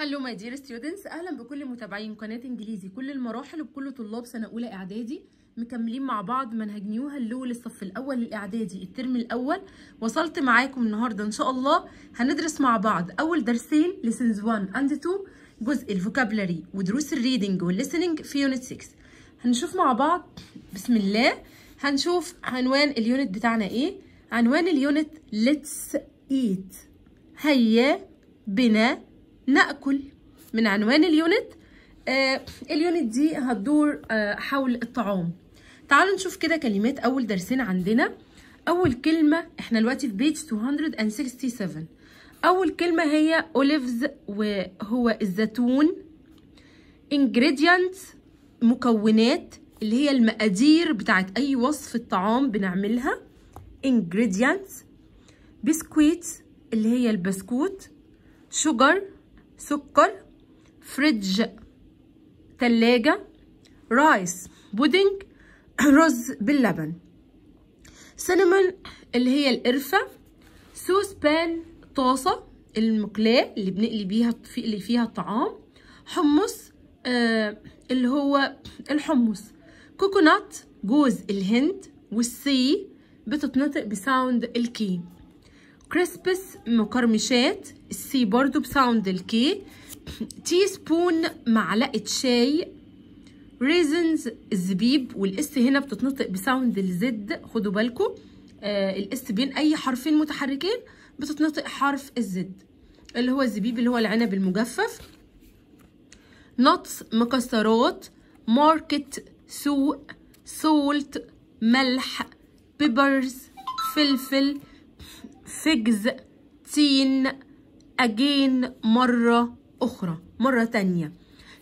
هلو ماي دير ستودنتس اهلا بكل متابعين قناه انجليزي كل المراحل وبكل طلاب سنه اولى اعدادي مكملين مع بعض منهج نيو هلو للصف الاول الاعدادي الترم الاول وصلت معاكم النهارده ان شاء الله هندرس مع بعض اول درسين لسنز 1 اند 2 جزء الفوكابلري ودروس الريدنج والليسننج في يونت 6 هنشوف مع بعض بسم الله هنشوف عنوان اليونت بتاعنا ايه عنوان اليونت ليتس ايت هيا بنا نأكل من عنوان اليونت آه اليونت دي هتدور آه حول الطعام تعالوا نشوف كده كلمات أول درسين عندنا أول كلمة احنا دلوقتي في بيج 267 أول كلمة هي أوليفز وهو الزيتون انجريدينت مكونات اللي هي المقادير بتاعت أي وصف طعام بنعملها انجريدينت بسكويت اللي هي البسكوت شوجر سكر فريدج تلاجة رايس بودنج رز باللبن سينمون اللي هي القرفة سوس بان طاسة المقلاة اللي بنقلي بيها اللي فيها الطعام حمص آه اللي هو الحمص كوكونات جوز الهند والسي بتتنطق بساوند الكي كريسبس مقرمشات السي برضو بساوند الكي تي سبون معلقة شاي ريزنز الزبيب والاس هنا بتتنطق بساوند الزد خدوا بالكم آه الاس بين اي حرفين متحركين بتتنطق حرف الزد اللي هو الزبيب اللي هو العنب المجفف نطس مكسرات ماركت سوق سولت ملح بيبرز فلفل سجز تين أجين مرة أخرى مرة تانية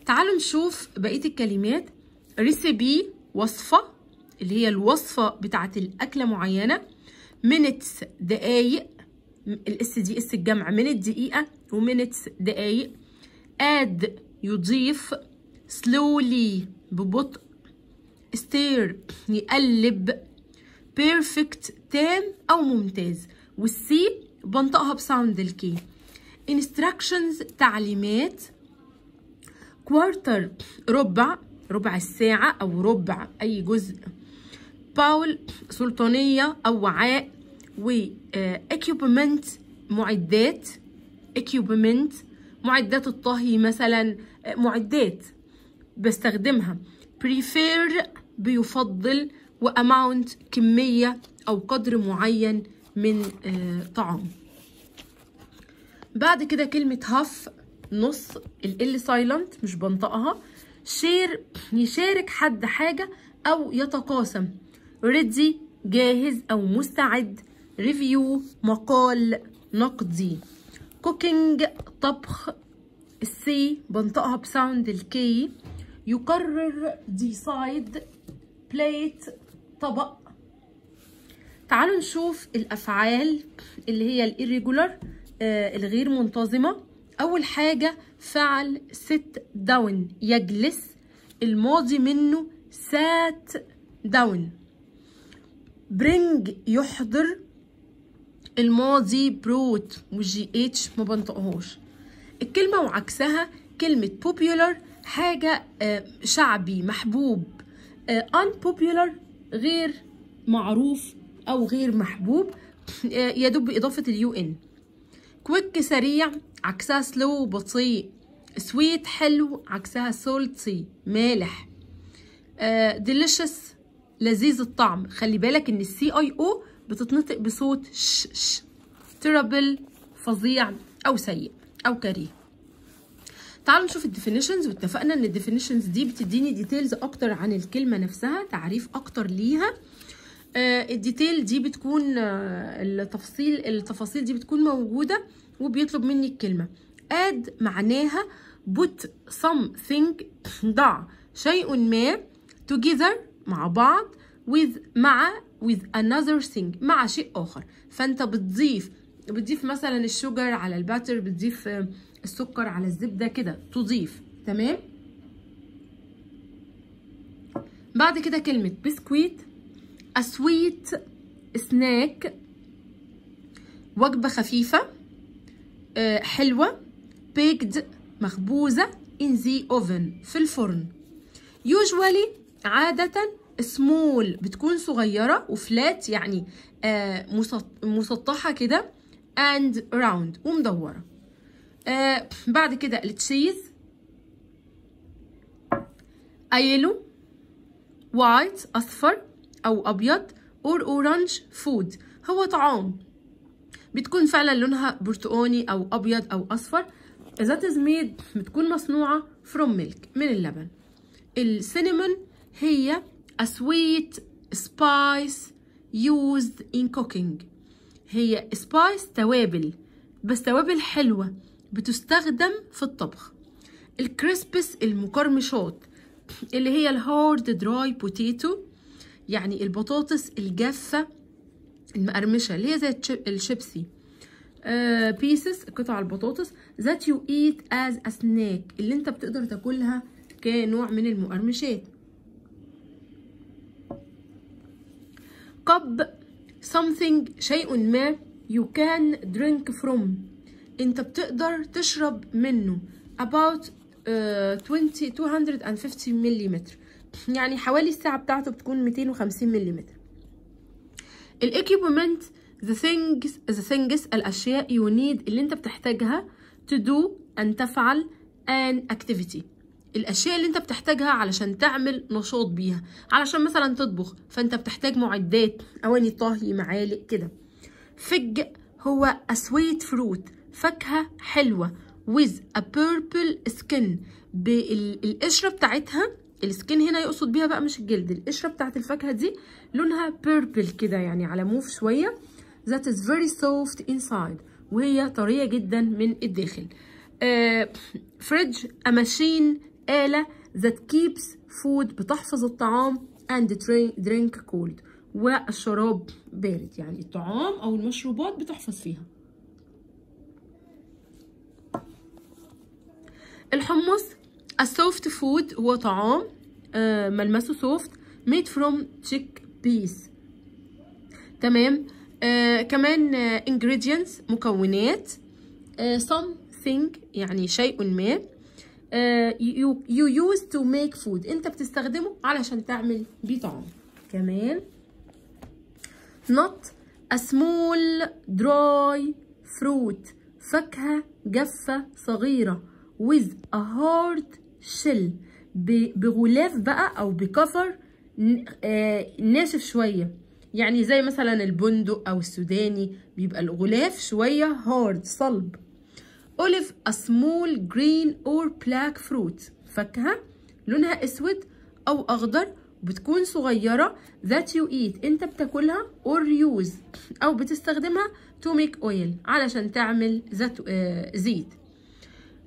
تعالوا نشوف بقية الكلمات ريسيبي وصفة اللي هي الوصفة بتاعة الأكلة معينة minutes دقايق الاس دي اس الجمع من الدقيقة ومينتس دقايق اد يضيف slowly ببطء ستير يقلب بيرفكت تام أو ممتاز والسي بنطقها بساوند الكي instructions تعليمات كوارتر ربع ربع الساعة أو ربع أي جزء باول سلطانية أو وعاء و آه، equipment معدات equipment معدات الطهي مثلا آه، معدات بستخدمها prefer بيفضل واماونت كمية أو قدر معين من آه، طعام بعد كده كلمة هاف نص ال سايلنت مش بنطقها شير يشارك حد حاجة أو يتقاسم ريدي جاهز أو مستعد ريفيو مقال نقدي كوكينج طبخ السي بنطقها بساوند الكي يقرر ديسايد بلايت طبق تعالوا نشوف الافعال اللي هي الايريجولار آه، الغير منتظمه اول حاجه فعل sit داون يجلس الماضي منه سات داون برينج يحضر الماضي بروت وجي اتش ما بنطقهوش الكلمه وعكسها كلمه popular حاجه آه، شعبي محبوب آه unpopular غير معروف او غير محبوب آه، يدوب باضافه اليو ان كويك سريع عكسها سلو بطيء سويت حلو عكسها سولتي مالح ديليشس آه، لذيذ الطعم خلي بالك ان السي اي او بتتنطق بصوت ش ش ترابل فظيع او سيء او كريه تعالوا نشوف الديفينيشنز واتفقنا ان الديفينيشنز دي بتديني ديتيلز اكتر عن الكلمه نفسها تعريف اكتر ليها آه، الديتيل دي بتكون آه، التفاصيل التفاصيل دي بتكون موجوده وبيطلب مني الكلمه اد معناها put something ضع شيء ما together مع بعض with مع with another thing مع شيء اخر فانت بتضيف بتضيف مثلا الشوجر على الباتر بتضيف آه، السكر على الزبده كده تضيف تمام بعد كده كلمه بسكويت سويت سناك وجبة خفيفة آه، حلوة بيكد مخبوزة in the oven في الفرن يوجوالي عادة سمول بتكون صغيرة وفلات يعني آه، مسطحة كده and round ومدورة آه، بعد كده التشيز ايلو وايت اصفر أو أبيض اور أورانج فود هو طعام بتكون فعلا لونها برتقاني أو أبيض أو أصفر ذات از ميد بتكون مصنوعة فروم ميلك من اللبن السينمون هي a sweet spice used in cooking هي سبايس توابل بس توابل حلوة بتستخدم في الطبخ الكريسبس المقرمشات اللي هي الهارد دراي بوتيتو يعني البطاطس الجافه المقرمشه اللي هي زي الشيبسي آه uh, قطع البطاطس ذات يو ايت از اسناك اللي انت بتقدر تاكلها كنوع من المقرمشات قب something شيء ما you can drink from انت بتقدر تشرب منه about uh, 20 250 مليمتر يعني حوالي الساعة بتاعته بتكون 250 ملم الاكيبومنت the things the things الأشياء you need اللي انت بتحتاجها to do أن تفعل an activity الأشياء اللي أنت بتحتاجها علشان تعمل نشاط بيها علشان مثلا تطبخ فأنت بتحتاج معدات أواني طهي معالق كده فج هو a sweet fruit فاكهة حلوة with a purple skin بالقشرة بتاعتها السكين هنا يقصد بيها بقى مش الجلد القشره بتاعه الفاكهه دي لونها بيربل كده يعني على موف شويه that is very soft inside وهي طريه جدا من الداخل فريدج ا اماشين آلة that keeps food بتحفظ الطعام and drink cold والشراب بارد يعني الطعام أو المشروبات بتحفظ فيها الحمص السوفت فود هو طعام آه، ملمسه سوفت made from chick peas تمام آه، كمان آه، ingredients مكونات something يعني شيء ما you, you use to make food انت بتستخدمه علشان تعمل بيه طعام كمان not a small dry fruit فاكهة جافة صغيرة with a hard شل بغلاف بقى او بكفر آه، ناشف شويه يعني زي مثلا البندق او السوداني بيبقى الغلاف شويه هارد صلب اوليف a small green or black fruit فاكهه لونها اسود او اخضر بتكون صغيرة that you eat انت بتاكلها or use او بتستخدمها to make oil علشان تعمل آه، زيت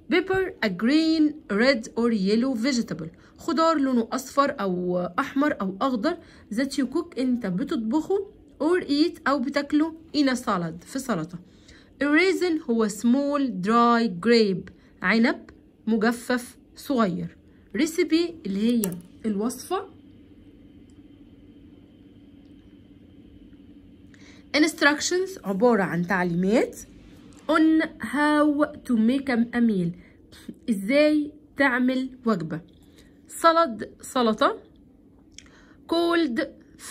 بيبر a green red or yellow vegetable خضار لونه أصفر أو أحمر أو أخضر that you cook أنت بتطبخه or eat أو بتاكله in a salad في سلطة a raisin هو small dry grape عنب مجفف صغير recipe اللي هي الوصفة instructions عبارة عن تعليمات on how to make a meal ازاي تعمل وجبة salad سلطة cold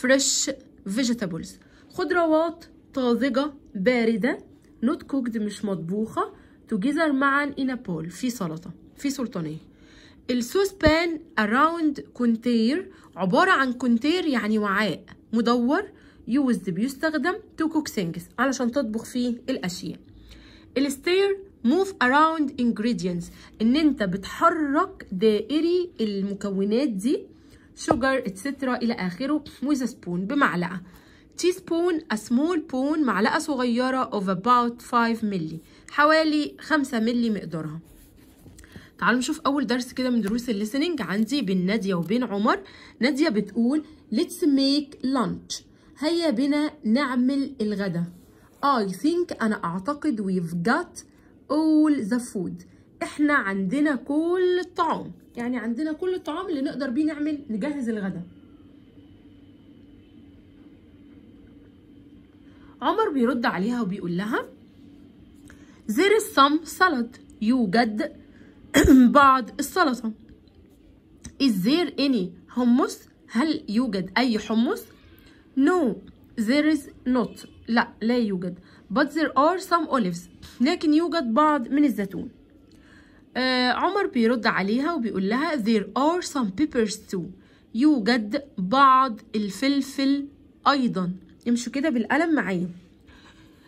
fresh vegetables خضروات طازجة باردة not cooked مش مطبوخة together معا in a bowl في سلطة في سلطانية السوس بان around كونتير عبارة عن كونتير يعني وعاء مدور يوزد بيستخدم to cook things علشان تطبخ فيه الأشياء الستير موف اراوند انجريدينتس ان انت بتحرك دائري المكونات دي شوجر اتسترا الى اخره ويز سبون بمعلقه بمعلقه سبون ا سمول بون معلقه صغيره of about 5 مللي حوالي 5 مللي مقدارها تعالوا نشوف اول درس كده من دروس الليسننج عندي بين ناديه وبين عمر ناديه بتقول let's make lunch هيا بنا نعمل الغدا I think أنا أعتقد we've got all the food إحنا عندنا كل الطعام يعني عندنا كل الطعام اللي نقدر بيه نعمل نجهز الغداء عمر بيرد عليها وبيقول لها there is some salad يوجد بعض السلطة is there any hummus هل يوجد أي حمص no there is not لا لا يوجد but there are some olives لكن يوجد بعض من الزيتون آه عمر بيرد عليها وبيقول لها there are some peppers too يوجد بعض الفلفل أيضا امشوا كده بالقلم معايا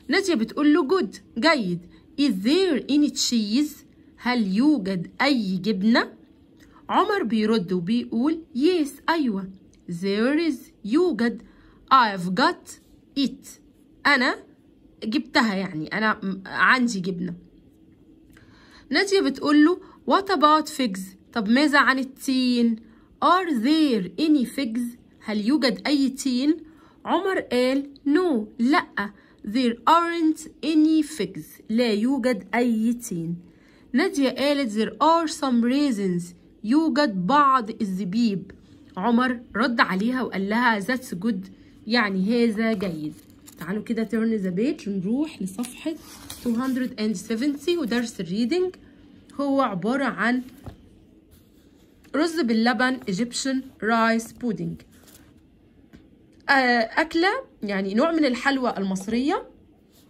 نادية بتقول له جود جيد is there any cheese هل يوجد أي جبنة عمر بيرد وبيقول yes أيوة there is يوجد I've got it أنا جبتها يعني أنا عندي جبنة نادية بتقول له What about figs؟ طب ماذا عن التين؟ Are there any figs؟ هل يوجد أي تين؟ عمر قال No لأ There aren't any figs لا يوجد أي تين نادية قالت there are some raisins يوجد بعض الزبيب عمر رد عليها وقال لها that's good يعني هذا جيد تعالوا كده turn the page نروح لصفحه 270 ودرس الريدنج هو عباره عن رز باللبن ايجيبشن رايس بودنج اكله يعني نوع من الحلوى المصريه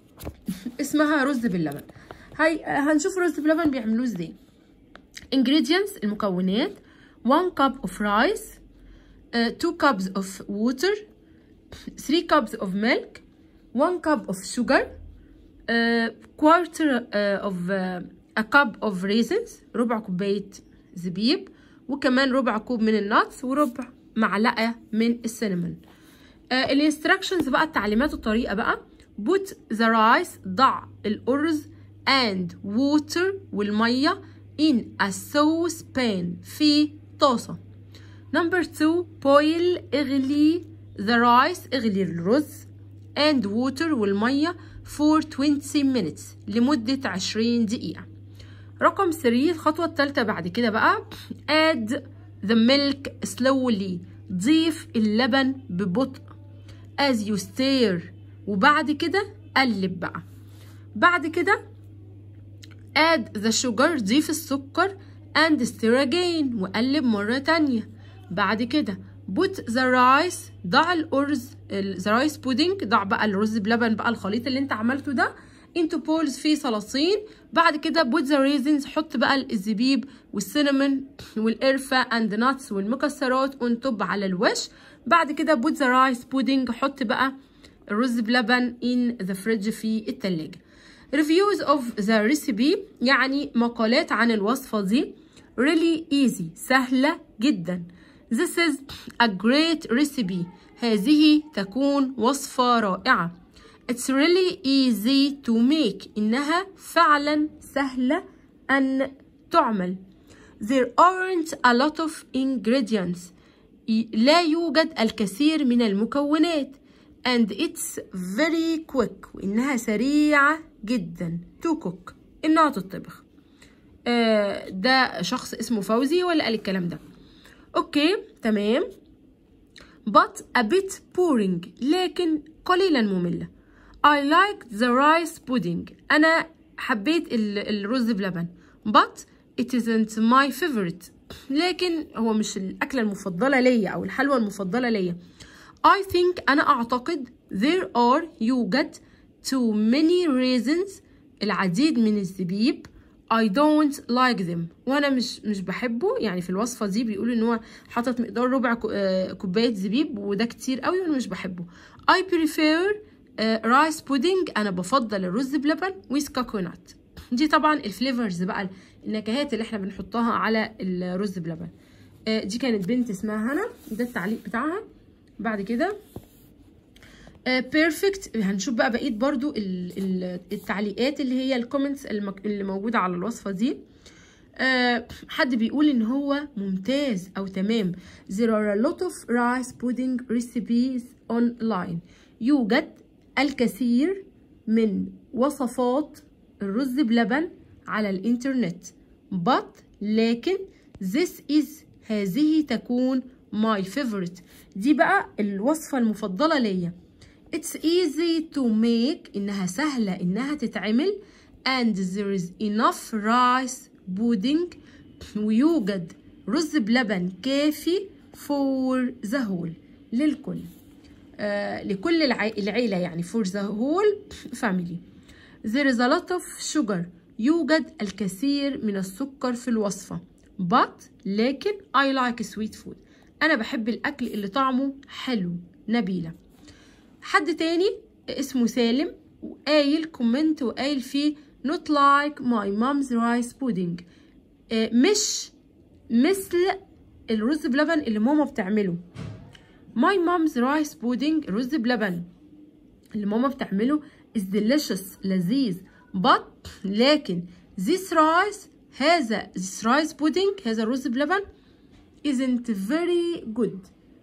اسمها رز باللبن هاي هنشوف رز باللبن بيعملوه ازاي ingredients المكونات 1 cup of rice 2 آه، uh, cups of water 3 cups of milk one cup of sugar a uh, quarter uh, of uh, a cup of raisins ربع كوباية زبيب وكمان ربع كوب من الناتس وربع معلقة من السينمون الانستراكشنز بقى التعليمات والطريقة بقى put the rice ضع الأرز and water والمية in a saucepan في طاسة number two boil اغلي the rice اغلي الرز and water والمية for 20 minutes لمدة 20 دقيقة رقم 3 الخطوة الثالثة بعد كده بقى add the milk slowly ضيف اللبن ببطء as you stir وبعد كده قلب بقى بعد كده add the sugar ضيف السكر and stir again وقلب مرة تانية بعد كده put the rice ضع الأرز الزرايس رايس بودنج ضع بقى الرز بلبن بقى الخليط اللي انت عملته ده انتو بولز فيه صلاصين بعد كده بوت ذا ريزنز حط بقى الزبيب والسينمون والقرفه اند ناتس والمكسرات اون توب على الوش بعد كده بوت ذا رايس بودنج حط بقى الرز بلبن ان ذا فريدج في التلاجة reviews of the recipe يعني مقالات عن الوصفة دي really easy سهلة جدا this is a great recipe هذه تكون وصفة رائعة It's really easy to make إنها فعلا سهلة أن تعمل There aren't a lot of ingredients لا يوجد الكثير من المكونات and it's very quick وإنها سريعة جدا to cook إنها تطبخ آه ده شخص اسمه فوزي ولا قال الكلام ده أوكي تمام but a bit boring لكن قليلا مملة I liked the rice pudding أنا حبيت الرز بلبن but it isn't my favorite لكن هو مش الأكلة المفضلة ليا أو الحلوى المفضلة ليا I think أنا أعتقد there are يوجد too many reasons العديد من الزبيب I don't like them وانا مش مش بحبه يعني في الوصفه دي بيقول ان هو حاطط مقدار ربع آه، كوبايه زبيب وده كتير قوي وانا مش بحبه I prefer آه، rice pudding انا بفضل الرز بلبن with coconut دي طبعا الفليفرز بقى النكهات اللي احنا بنحطها على الرز بلبن آه، دي كانت بنت اسمها هنا ده التعليق بتاعها بعد كده بيرفكت آه، هنشوف بقى بقيه برضو التعليقات اللي هي الكومنتس اللي موجوده على الوصفه دي آه، حد بيقول ان هو ممتاز او تمام there are a lot of rice pudding recipes online يوجد الكثير من وصفات الرز بلبن على الانترنت but لكن this is هذه تكون my favorite دي بقى الوصفة المفضلة ليا It's easy to make إنها سهلة إنها تتعمل and there is enough rice pudding ويوجد رز بلبن كافي for the whole للكل آه لكل العيلة يعني for the whole family there is a lot of sugar يوجد الكثير من السكر في الوصفة but لكن I like sweet food أنا بحب الأكل اللي طعمه حلو نبيلة حد تاني اسمه سالم وقايل كومنت وقايل فيه not like my mom's rice pudding آه، مش مثل الرز بلبن اللي ماما بتعمله my mom's rice pudding رز بلبن اللي ماما بتعمله is delicious لذيذ but لكن this rice هذا this rice pudding هذا الرز بلبن isn't very good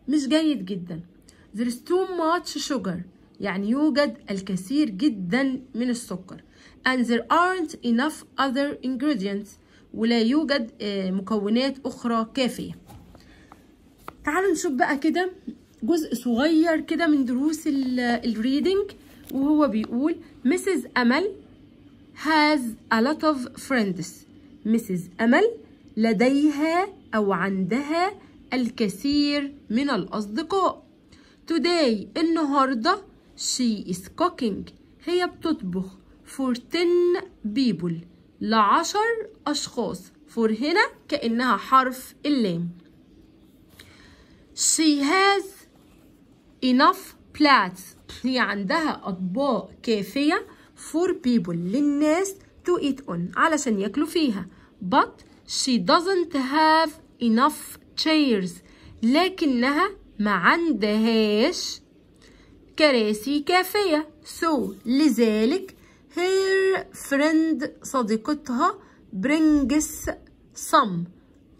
مش جيد جدا there is too much sugar يعني يوجد الكثير جدا من السكر and there aren't enough other ingredients ولا يوجد آه، مكونات أخرى كافية تعالوا نشوف بقى كده جزء صغير كده من دروس الريدنج وهو بيقول Mrs. أمل has a lot of friends Mrs. أمل لديها أو عندها الكثير من الأصدقاء today النهاردة she is cooking هي بتطبخ for ten people لعشر أشخاص for هنا كأنها حرف اللام she has enough plates هي عندها أطباق كافية for people للناس to eat on علشان ياكلوا فيها but she doesn't have enough chairs لكنها ما عندهاش كراسي كافية so لذلك her friend صديقتها brings some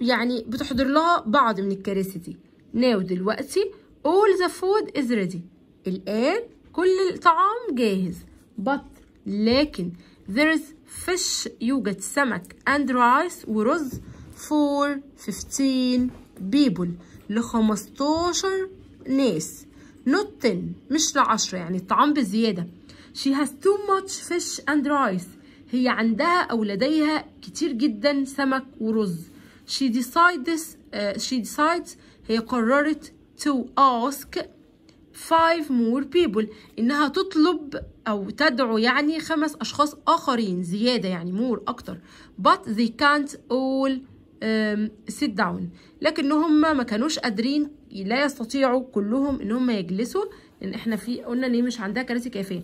يعني بتحضر لها بعض من الكراسي دي now دلوقتي all the food is ready الآن كل الطعام جاهز but لكن there is fish يوجد سمك and rice ورز for 15 people لخمستاشر ناس نوتن مش لعشرة يعني الطعام بزيادة she has too much fish and rice هي عندها أو لديها كتير جدا سمك ورز she decides uh, she decides هي قررت to ask five more people إنها تطلب أو تدعو يعني خمس أشخاص آخرين زيادة يعني more أكتر but they can't all سيت داون لكن هم ما كانوش قادرين لا يستطيعوا كلهم ان هم يجلسوا لان احنا في قلنا ان مش عندها كراسي كافيه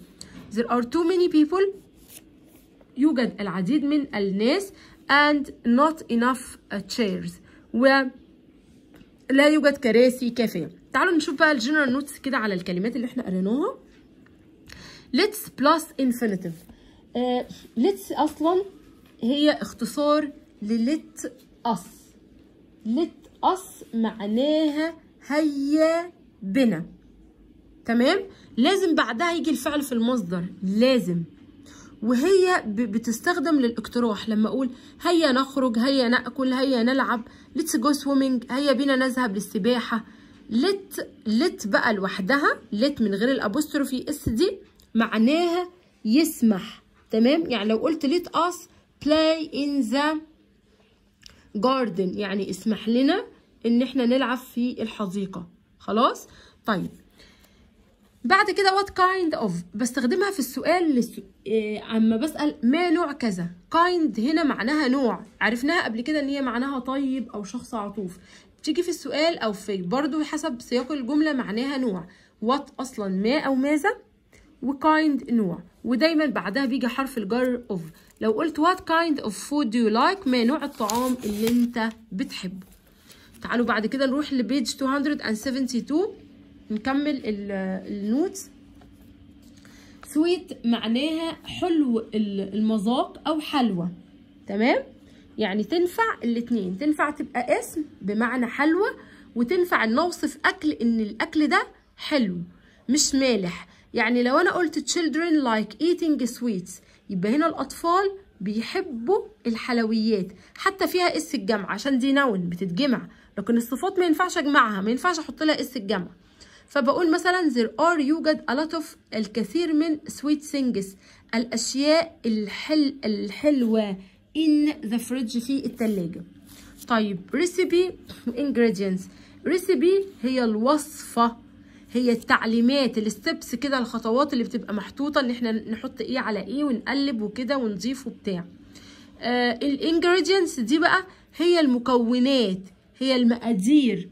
there are too many people يوجد العديد من الناس and not enough uh, chairs ولا يوجد كراسي كافيه تعالوا نشوف بقى الجنرال نوتس كده على الكلمات اللي احنا قريناها let's plus infinitive uh, let's اصلا هي اختصار للت أص لت أص معناها هيا بنا تمام لازم بعدها يجي الفعل في المصدر لازم وهي بتستخدم للاقتراح لما اقول هيا نخرج هيا ناكل هيا نلعب ليتس جو سويمنج هيا بينا نذهب للسباحه لت لت بقى لوحدها لت من غير الابوستروفي اس دي معناها يسمح تمام يعني لو قلت ليت اس بلاي ان ذا جاردن يعني اسمح لنا ان احنا نلعب في الحديقه خلاص طيب بعد كده what kind of بستخدمها في السؤال لس... إيه عما بسأل ما نوع كذا kind هنا معناها نوع عرفناها قبل كده ان هي معناها طيب او شخص عطوف تيجي في السؤال او في برضو حسب سياق الجملة معناها نوع what اصلا ما او ماذا وكايند نوع ودايما بعدها بيجي حرف الجر اوف لو قلت وات كايند اوف فود دو لايك ما نوع الطعام اللي انت بتحبه تعالوا بعد كده نروح لبيج 272 نكمل النوتس سويت معناها حلو المذاق او حلوى تمام يعني تنفع الاتنين تنفع تبقى اسم بمعنى حلوى وتنفع ان اوصف اكل ان الاكل ده حلو مش مالح يعني لو أنا قلت children like eating sweets يبقى هنا الأطفال بيحبوا الحلويات حتى فيها اس الجمع عشان دي نون بتتجمع لكن الصفات ما ينفعش اجمعها ما ينفعش احط لها اس الجمع فبقول مثلا there are يوجد a lot of الكثير من sweet things الاشياء الحل الحلوه in the fridge في التلاجة طيب recipe ingredients recipe هي الوصفه هي التعليمات الستبس كده الخطوات اللي بتبقى محطوطه ان احنا نحط ايه على ايه ونقلب وكده ونضيف وبتاع آه الانجريدينتس دي بقى هي المكونات هي المقادير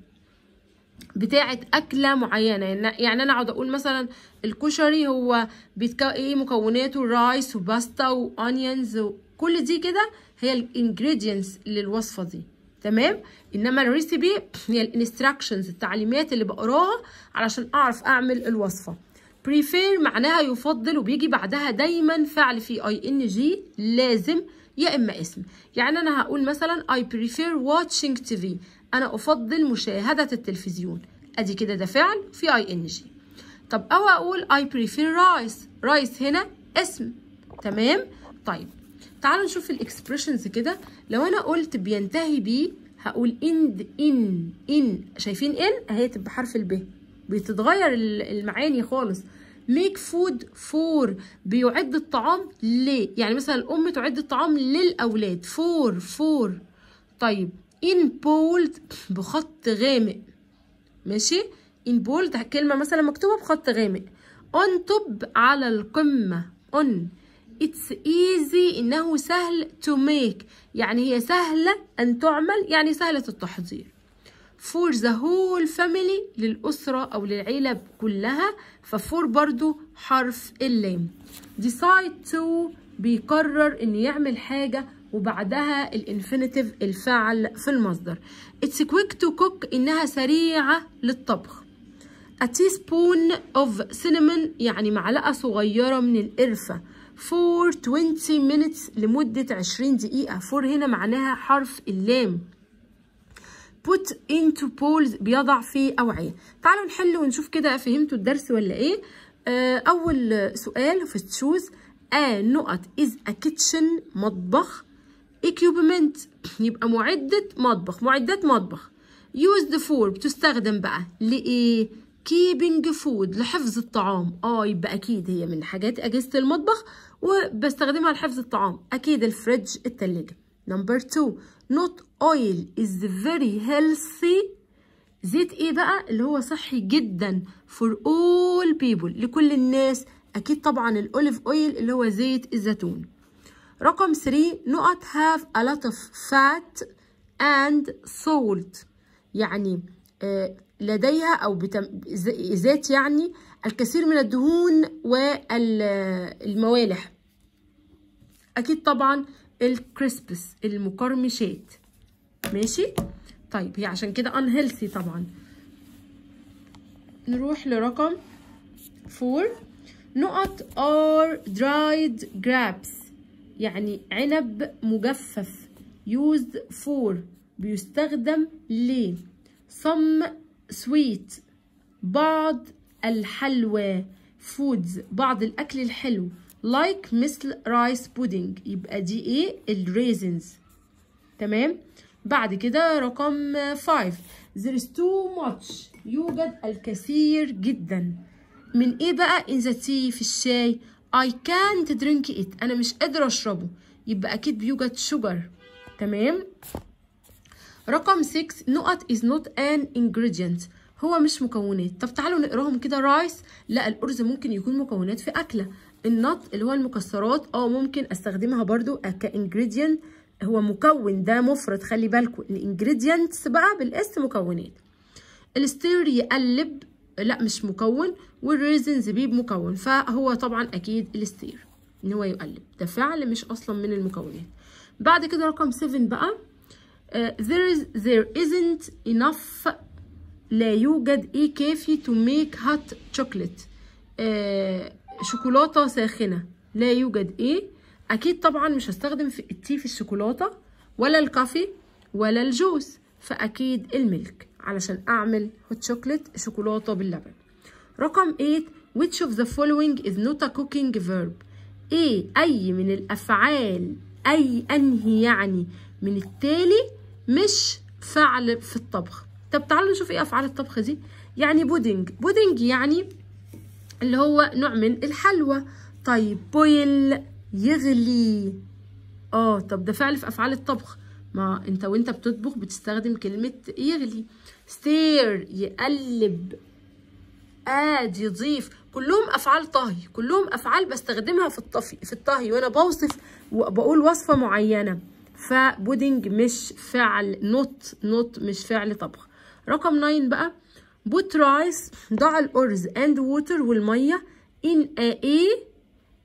بتاعه اكله معينه يعني, يعني انا اقعد اقول مثلا الكشري هو بيتكو ايه مكوناته رايس وباستا وانيونز كل دي كده هي الانجريدينتس للوصفه دي تمام انما الريسيبي هي الانستراكشنز التعليمات اللي بقراها علشان اعرف اعمل الوصفه بريفير معناها يفضل وبيجي بعدها دايما فعل في اي ان جي لازم يا اما اسم يعني انا هقول مثلا اي بريفير واتشينج تي في انا افضل مشاهده التلفزيون ادي كده ده فعل في اي ان جي طب او اقول اي بريفير رايس رايس هنا اسم تمام طيب تعالوا نشوف الاكسبريشنز كده لو انا قلت بينتهي ب هقول اند ان ان شايفين ان اهي تبقى حرف الب بتتغير المعاني خالص ميك فود فور بيعد الطعام ل يعني مثلا الام تعد الطعام للاولاد فور فور طيب ان بولد بخط غامق ماشي ان بولد كلمه مثلا مكتوبه بخط غامق اون توب على القمه اون it's easy إنه سهل to make يعني هي سهلة أن تعمل يعني سهلة التحضير for the whole family للأسرة أو للعيلة كلها ففور برضو حرف اللام decide to بيقرر إنه يعمل حاجة وبعدها الانفينيتيف الفعل في المصدر it's quick to cook إنها سريعة للطبخ a teaspoon of cinnamon يعني معلقة صغيرة من القرفة for 20 minutes لمدة 20 دقيقة for هنا معناها حرف اللام put into bowls بيضع في أوعية تعالوا نحل ونشوف كده فهمتوا الدرس ولا إيه آه أول سؤال في تشوز A نقط is a kitchen مطبخ equipment يبقى معدة مطبخ معدات مطبخ used for بتستخدم بقى لإيه keeping food لحفظ الطعام اه يبقى اكيد هي من حاجات اجهزه المطبخ وبستخدمها لحفظ الطعام اكيد الفريج التلاجة نمبر 2 نوت اويل از فيري هيلثي زيت ايه بقى اللي هو صحي جدا فور اول بيبل لكل الناس اكيد طبعا الاوليف اويل اللي هو زيت الزيتون رقم 3 نقط هاف a lot of fat and salt يعني آه، لديها أو ذات يعني الكثير من الدهون والموالح أكيد طبعا الكريسبس المقرمشات ماشي طيب هي عشان كده unhealthy طبعا نروح لرقم 4 نقط are dried جرابس يعني عنب مجفف used for بيستخدم ليه some سويت بعض الحلوى فودز بعض الأكل الحلو like مثل رايس بودينج يبقى دي ايه الريزنز تمام بعد كده رقم 5 there is too much يوجد الكثير جدا من ايه بقى in the tea في الشاي I can't drink it انا مش قادرة اشربه يبقى اكيد بيوجد sugar تمام رقم 6 نقط is not an ingredient هو مش مكونات طب تعالوا نقراهم كده رايس لا الأرز ممكن يكون مكونات في أكلة النط اللي هو المكسرات اه ممكن استخدمها برضو آه، كانجريدينت هو مكون ده مفرد خلي بالكم الانجريدينتس بقى بالاس مكونات الستير يقلب لا مش مكون والريزن زبيب مكون فهو طبعا اكيد الستير ان هو يقلب ده فعل مش اصلا من المكونات بعد كده رقم 7 بقى Uh, there is there isn't enough لا يوجد ايه كافي to make hot chocolate uh, شوكولاته ساخنه لا يوجد ايه اكيد طبعا مش هستخدم في التي في الشوكولاته ولا الكافي ولا الجوز فاكيد الملك علشان اعمل هوت شوكليت شوكولاته باللبن رقم 8 which of the following is not a cooking verb ايه اي من الافعال اي انهي يعني من التالي مش فعل في الطبخ طب تعالوا نشوف ايه افعال الطبخ دي يعني بودنج بودنج يعني اللي هو نوع من الحلوى طيب بويل يغلي اه طب ده فعل في افعال الطبخ ما انت وانت بتطبخ بتستخدم كلمه يغلي ستير يقلب اد يضيف كلهم افعال طهي كلهم افعال بستخدمها في الطفي في الطهي وانا بوصف وبقول وصفه معينه فبودنج مش فعل نوت نوت مش فعل طبخ رقم 9 بقى بوت رايس ضع الأرز اند ووتر والمية in a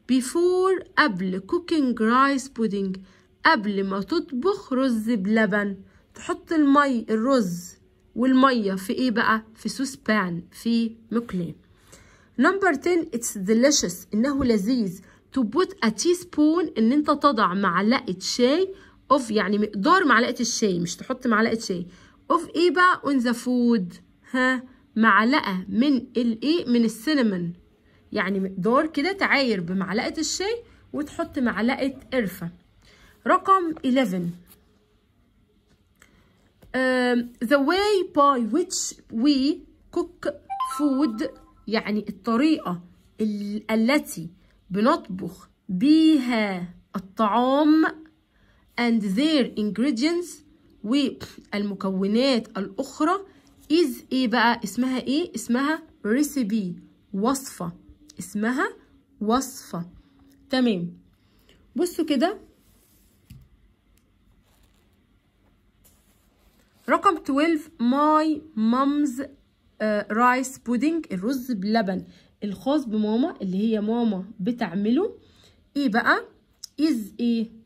بيفور before قبل cooking rice pudding قبل ما تطبخ رز بلبن تحط المي الرز والمية في ايه بقى في سوسبان في مقلاة نمبر 10 it's delicious انه لذيذ to put a teaspoon ان انت تضع معلقة شاي اوف يعني مقدار معلقه الشاي مش تحط معلقه شاي اوف ايه بقى اون ذا فود ها معلقه من الايه من السينمون يعني مقدار كده تعاير بمعلقه الشاي وتحط معلقه قرفه رقم 11 ذا the way by which we cook food يعني الطريقة التي بنطبخ بيها الطعام and their ingredients والمكونات الأخرى is إيه بقى اسمها إيه اسمها recipe وصفة اسمها وصفة تمام بصوا كده رقم 12 my mom's آه، rice pudding الرز بلبن الخاص بماما اللي هي ماما بتعمله ايه بقى is ايه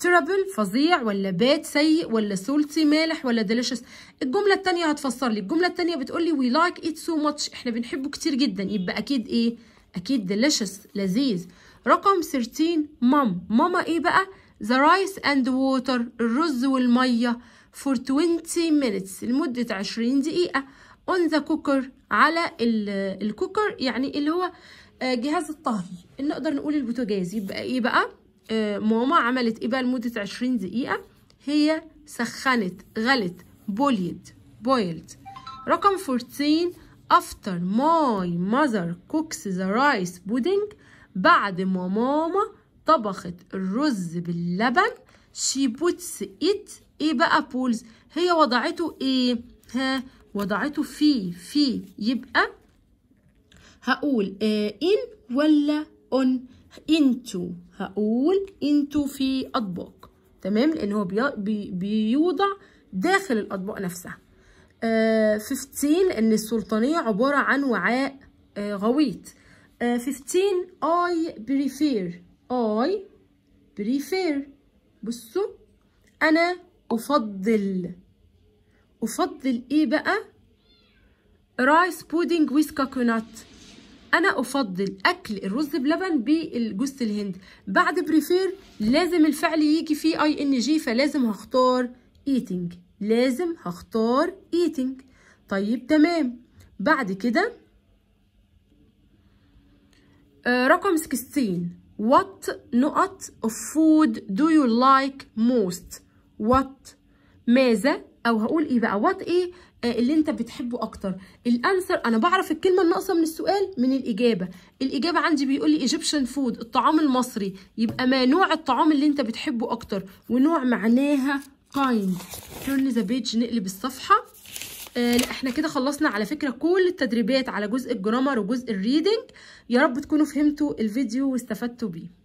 ترابل فظيع ولا بيت سيء ولا سولتي مالح ولا ديليشس الجمله الثانيه هتفسر لي الجمله الثانيه بتقول لي وي لايك ات سو ماتش احنا بنحبه كتير جدا يبقى اكيد ايه اكيد ديليشس لذيذ رقم 13 مام ماما ايه بقى ذا رايس اند ووتر الرز والميه فور 20 مينتس لمده 20 دقيقه اون ذا كوكر على الكوكر يعني اللي هو آه، جهاز الطهي نقدر نقول البوتاجاز يبقى ايه بقى ماما عملت إيه بقى لمدة عشرين دقيقة هي سخنت غلت بوليد بويلد رقم 14 after my mother cooks the rice pudding بعد ما ماما طبخت الرز باللبن she puts it ايه بقى pulls هي وضعته ايه ها وضعته في في يبقى هقول ان آه، ولا on into هقول into في اطباق تمام لان هو بي بيوضع داخل الاطباق نفسها آه 15 لان السلطانيه عباره عن وعاء آه غويط آه 15 I prefer I prefer بصوا انا افضل افضل ايه بقى رايس بودينج ويز كوكونات انا افضل اكل الرز بلبن بالجوز الهند بعد بريفير لازم الفعل يجي فيه اي ان جي فلازم هختار eating لازم هختار eating طيب تمام بعد كده آه رقم 16 what نقط of food do you like most what ماذا او هقول ايه بقى what ايه آه، اللي انت بتحبه اكتر الانسر انا بعرف الكلمه الناقصه من السؤال من الاجابه الاجابه عندي بيقول لي ايجيبشن فود الطعام المصري يبقى ما نوع الطعام اللي انت بتحبه اكتر ونوع معناها قايم تيرن ذا بيج نقلب الصفحه آه لا احنا كده خلصنا على فكره كل التدريبات على جزء الجرامر وجزء الريدنج يا رب تكونوا فهمتوا الفيديو واستفدتوا بيه